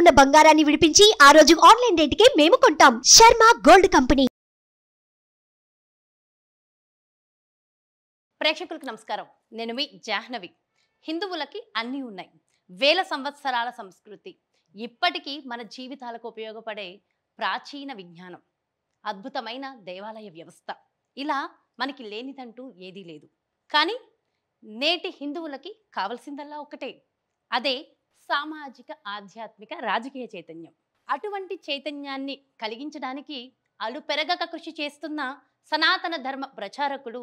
ఉన్న బంగారాన్ని విడిపించి ఆ రోజు ఆన్లైన్ రేటుకే మేము కొంటాం శర్మ గోల్డ్ కంపెనీ ప్రేక్షకులకు నమస్కారం నేను మీ జాహ్నవి హిందువులకి అన్నీ ఉన్నాయి వేల సంవత్సరాల సంస్కృతి ఇప్పటికీ మన జీవితాలకు ఉపయోగపడే ప్రాచీన విజ్ఞానం అద్భుతమైన దేవాలయ వ్యవస్థ ఇలా మనకి లేనిదంటూ ఏదీ లేదు కానీ నేటి హిందువులకి కావలసిందల్లా ఒకటే అదే సామాజిక ఆధ్యాత్మిక రాజకీయ చైతన్యం అటువంటి చైతన్యాన్ని కలిగించడానికి అలు పెరగక కృషి చేస్తున్న సనాతన ధర్మ ప్రచారకుడు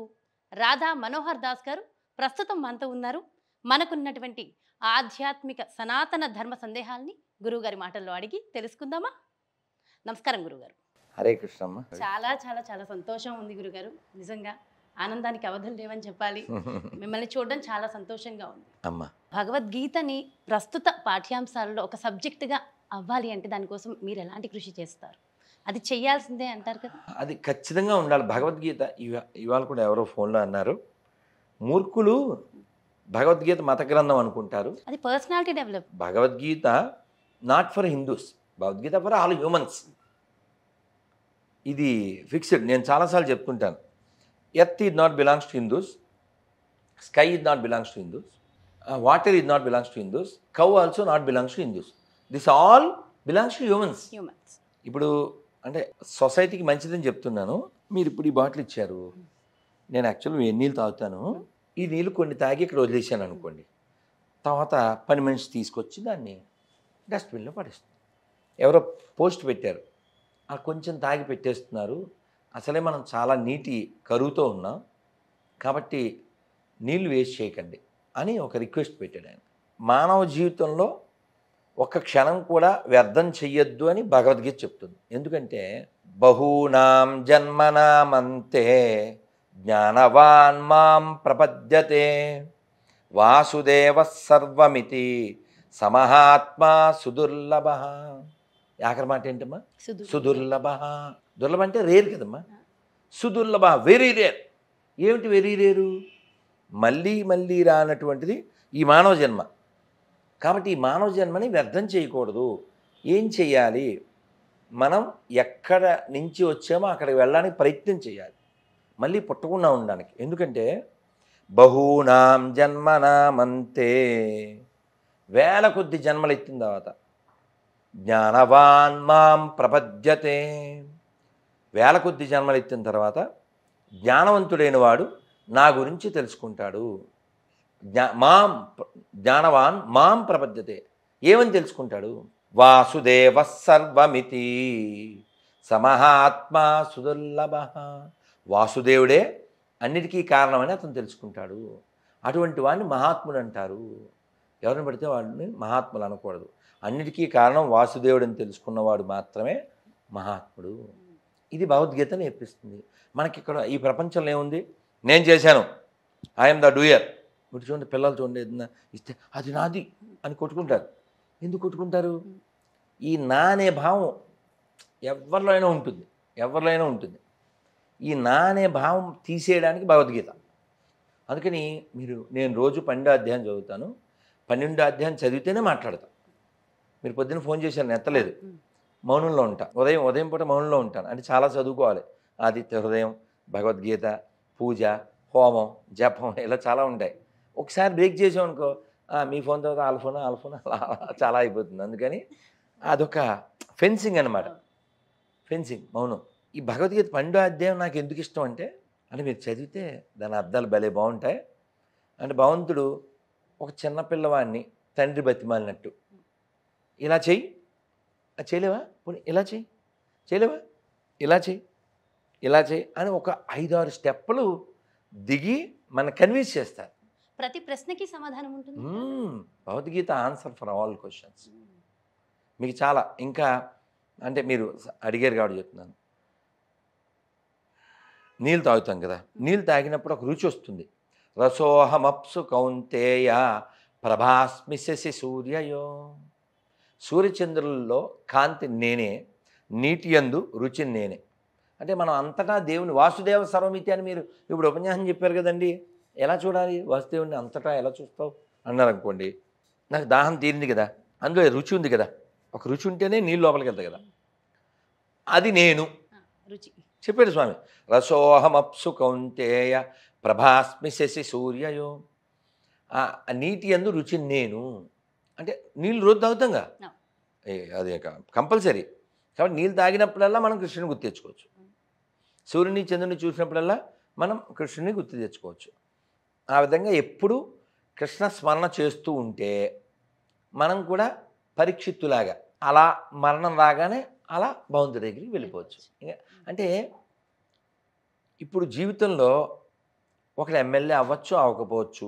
రాధా మనోహర్ దాస్ గారు ప్రస్తుతం మనతో ఉన్నారు మనకున్నటువంటి ఆధ్యాత్మిక సనాతన ధర్మ సందేహాల్ని గురువుగారి మాటల్లో అడిగి తెలుసుకుందామా నమస్కారం గురుగారు హరే కృష్ణమ్మ చాలా చాలా చాలా సంతోషం ఉంది గురుగారు నిజంగా ఆనందానికి అవధులు లేవని చెప్పాలి మిమ్మల్ని చూడడం చాలా సంతోషంగా ఉంది అమ్మా భగవద్గీతని ప్రస్తుత పాఠ్యాంశాలలో ఒక సబ్జెక్టుగా అవ్వాలి అంటే దానికోసం మీరు ఎలాంటి కృషి చేస్తారు అది చేయాల్సిందే అంటారు కదా అది ఖచ్చితంగా ఉండాలి భగవద్గీత ఇవాళ కూడా ఎవరో ఫోన్లో అన్నారు మూర్ఖులు భగవద్గీత మత గ్రంథం అనుకుంటారు అది personality develop Bhagavad Gita not for Hindus Bhagavad Gita for all humans ఇది ఫిక్స్డ్ నేను చాలాసార్లు చెప్తుంటాను ఎర్త్ ఇది not belongs to Hindus sky ఇది not belongs to Hindus water ఇది not belongs to Hindus cow also not belongs to Hindus this all belongs to humans ఇప్పుడు అంటే సొసైటీకి మంచిదని చెప్తున్నాను మీరు ఇప్పుడు ఈ బాటిల్ ఇచ్చారు నేను యాక్చువల్గా ఏ నీళ్ళు తాగుతాను ఈ నీళ్ళు కొన్ని తాగి ఇక్కడ వదిలేసాను అనుకోండి తర్వాత పని మనిషి తీసుకొచ్చి దాన్ని డస్ట్బిన్లో పడేస్తుంది ఎవరో పోస్ట్ పెట్టారు ఆ కొంచెం తాగి పెట్టేస్తున్నారు అసలే మనం చాలా నీటి కరువుతో ఉన్నాం కాబట్టి నీళ్లు వేస్ట్ చేయకండి అని ఒక రిక్వెస్ట్ పెట్టాడు ఆయన మానవ జీవితంలో ఒక క్షణం కూడా వ్యర్థం చెయ్యొద్దు అని భగవద్గీత చెప్తుంది ఎందుకంటే బహూనాం జన్మనామంతే జ్ఞానవాన్ మాం ప్రపద్యతే వాసుదేవ సర్వమితి సమహాత్మా సుదుర్లభ ఆఖరి మాట ఏంటమ్మా సుదుర్లభ దుర్లభ అంటే రేర్ కదమ్మా సుదుర్లభ వెరీ రేర్ ఏమిటి వెరీ రేరు మళ్ళీ మళ్ళీ రానటువంటిది ఈ మానవ జన్మ కాబట్టి ఈ మానవ జన్మని వ్యర్థం చేయకూడదు ఏం చేయాలి మనం ఎక్కడ నుంచి వచ్చామో అక్కడికి వెళ్ళడానికి ప్రయత్నం చేయాలి మళ్ళీ పుట్టకుండా ఉండడానికి ఎందుకంటే బహూనాం జన్మనామంతే వేల కొద్ది జన్మలు ఎత్తిన తర్వాత జ్ఞానవాన్ మాం ప్రపద్యతే వేల కొద్ది జన్మలు ఎత్తిన తర్వాత జ్ఞానవంతుడైన వాడు నా గురించి తెలుసుకుంటాడు జ్ఞా మాం జ్ఞానవాన్ మాం ప్రపద్యతే ఏమని తెలుసుకుంటాడు వాసుదేవ సర్వమితి సమహాత్మా సుదుర్లభ వాసుదేవుడే అన్నిటికీ కారణమని అతను తెలుసుకుంటాడు అటువంటి వాడిని మహాత్ముడు అంటారు ఎవరిని పడితే వాడిని మహాత్ములు అనకూడదు అన్నిటికీ కారణం వాసుదేవుడని తెలుసుకున్నవాడు మాత్రమే మహాత్ముడు ఇది భగవద్గీత నేర్పిస్తుంది మనకి ఇక్కడ ఈ ప్రపంచంలో ఏముంది నేను చేశాను ఐఎమ్ ద డూయర్ ఇప్పుడు చూడండి పిల్లలు చూడండి ఏదన్నా ఇస్తే అది నాది అని కొట్టుకుంటారు ఎందుకు కొట్టుకుంటారు ఈ నా అనే భావం ఎవరిలో అయినా ఉంటుంది ఎవరిలో అయినా ఉంటుంది ఈ నా అనే భావం తీసేయడానికి భగవద్గీత అందుకని మీరు నేను రోజు పన్నెండో అధ్యాయం చదువుతాను పన్నెండో అధ్యాయం చదివితేనే మాట్లాడతాను మీరు పొద్దున్న ఫోన్ చేశాను నెత్తలేదు మౌనంలో ఉంటాను ఉదయం ఉదయం పూట మౌనంలో ఉంటాను అంటే చాలా చదువుకోవాలి ఆదిత్య హృదయం భగవద్గీత పూజ హోమం జపం ఇలా చాలా ఉంటాయి ఒకసారి బ్రేక్ చేసామనుకో మీ ఫోన్ తర్వాత వాళ్ళ ఫోన్ వాళ్ళ ఫోన్ అలా చాలా అయిపోతుంది అందుకని అదొక ఫెన్సింగ్ అనమాట ఫెన్సింగ్ మౌనం ఈ భగవద్గీత పండు అధ్యాయం నాకు ఎందుకు ఇష్టం అంటే అని మీరు చదివితే దాని అర్థాలు భలే బాగుంటాయి అంటే భగవంతుడు ఒక చిన్న పిల్లవాడిని తండ్రి బతిమాలినట్టు ఇలా చెయ్యి చేయలేవా పోనీ ఇలా చేయి చేయలేవా ఇలా చేయి ఇలా చేయి అని ఒక ఐదారు స్టెప్పులు దిగి మన కన్విన్స్ చేస్తారు ప్రతి ప్రశ్నకి సమాధానం ఉంటుంది Bhagavad Gita answer for all questions మీకు చాలా ఇంకా అంటే మీరు అడిగారు కాబట్టి చెప్తున్నాను నీళ్ళు తాగుతాం కదా నీళ్ళు తాగినప్పుడు ఒక రుచి వస్తుంది రసోహమప్సు కౌంతేయ ప్రభాస్మి శశి సూర్యయో సూర్యచంద్రులలో కాంతి నేనే నీటి అందు రుచి నేనే అంటే మనం అంతటా దేవుని వాసుదేవ సర్వమితి అని మీరు ఇప్పుడు ఉపన్యాసం చెప్పారు కదండి ఎలా చూడాలి వాసుదేవుని అంతటా ఎలా చూస్తావు అన్నారు అనుకోండి నాకు దాహం తీరింది కదా అందులో రుచి ఉంది కదా ఒక రుచి ఉంటేనే నీళ్ళు లోపలికి వెళ్తాయి కదా అది నేను రుచి చెప్పాడు స్వామి రసోహమప్సు కౌంతేయ ప్రభాస్మి శశి సూర్యయో నీటి అందు రుచి నేను అంటే నీళ్ళు రోజు తాగుతాంగా అది కంపల్సరీ కాబట్టి నీళ్ళు తాగినప్పుడల్లా మనం కృష్ణుని గుర్తు తెచ్చుకోవచ్చు సూర్యుని చంద్రుని చూసినప్పుడల్లా మనం కృష్ణుని గుర్తు తెచ్చుకోవచ్చు ఆ విధంగా ఎప్పుడు కృష్ణ స్మరణ చేస్తూ ఉంటే మనం కూడా పరీక్షిత్తులాగా అలా మరణం రాగానే అలా భవంతు దగ్గరికి వెళ్ళిపోవచ్చు అంటే ఇప్పుడు జీవితంలో ఒకరు ఎమ్మెల్యే అవ్వచ్చు అవ్వకపోవచ్చు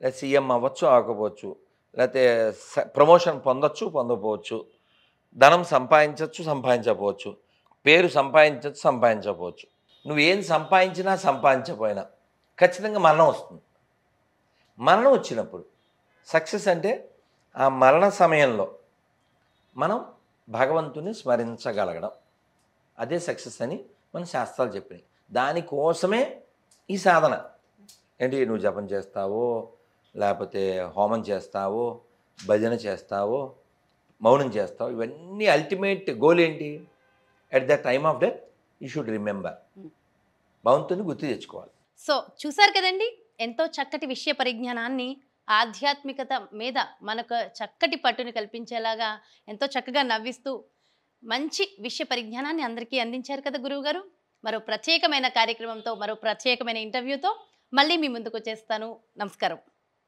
లేదా సీఎం అవ్వచ్చు అవ్వకపోవచ్చు లేకపోతే ప్రమోషన్ పొందొచ్చు పొందకపోవచ్చు ధనం సంపాదించవచ్చు సంపాదించకపోవచ్చు పేరు సంపాదించవచ్చు సంపాదించకపోవచ్చు నువ్వు ఏం సంపాదించినా సంపాదించకపోయినా ఖచ్చితంగా మరణం వస్తుంది మరణం వచ్చినప్పుడు సక్సెస్ అంటే ఆ మరణ సమయంలో మనం భగవంతుని స్మరించగలగడం అదే సక్సెస్ అని మన శాస్త్రాలు చెప్పినాయి దానికోసమే ఈ సాధన ఏంటి నువ్వు జపం చేస్తావో లేకపోతే హోమం చేస్తావో భజన చేస్తావో మౌనం చేస్తావు ఇవన్నీ అల్టిమేట్ గోల్ ఏంటి at the time of death you should remember భవంతుని గుర్తు తెచ్చుకోవాలి సో చూసారు కదండి ఎంతో చక్కటి విషయ పరిజ్ఞానాన్ని ఆధ్యాత్మికత మీద మనకు చక్కటి పట్టుని కల్పించేలాగా ఎంతో చక్కగా నవ్విస్తూ మంచి విషయ పరిజ్ఞానాన్ని అందరికీ అందించారు కదా గురువుగారు మరో ప్రత్యేకమైన కార్యక్రమంతో మరో ప్రత్యేకమైన ఇంటర్వ్యూతో మళ్ళీ మీ ముందుకు వచ్చేస్తాను నమస్కారం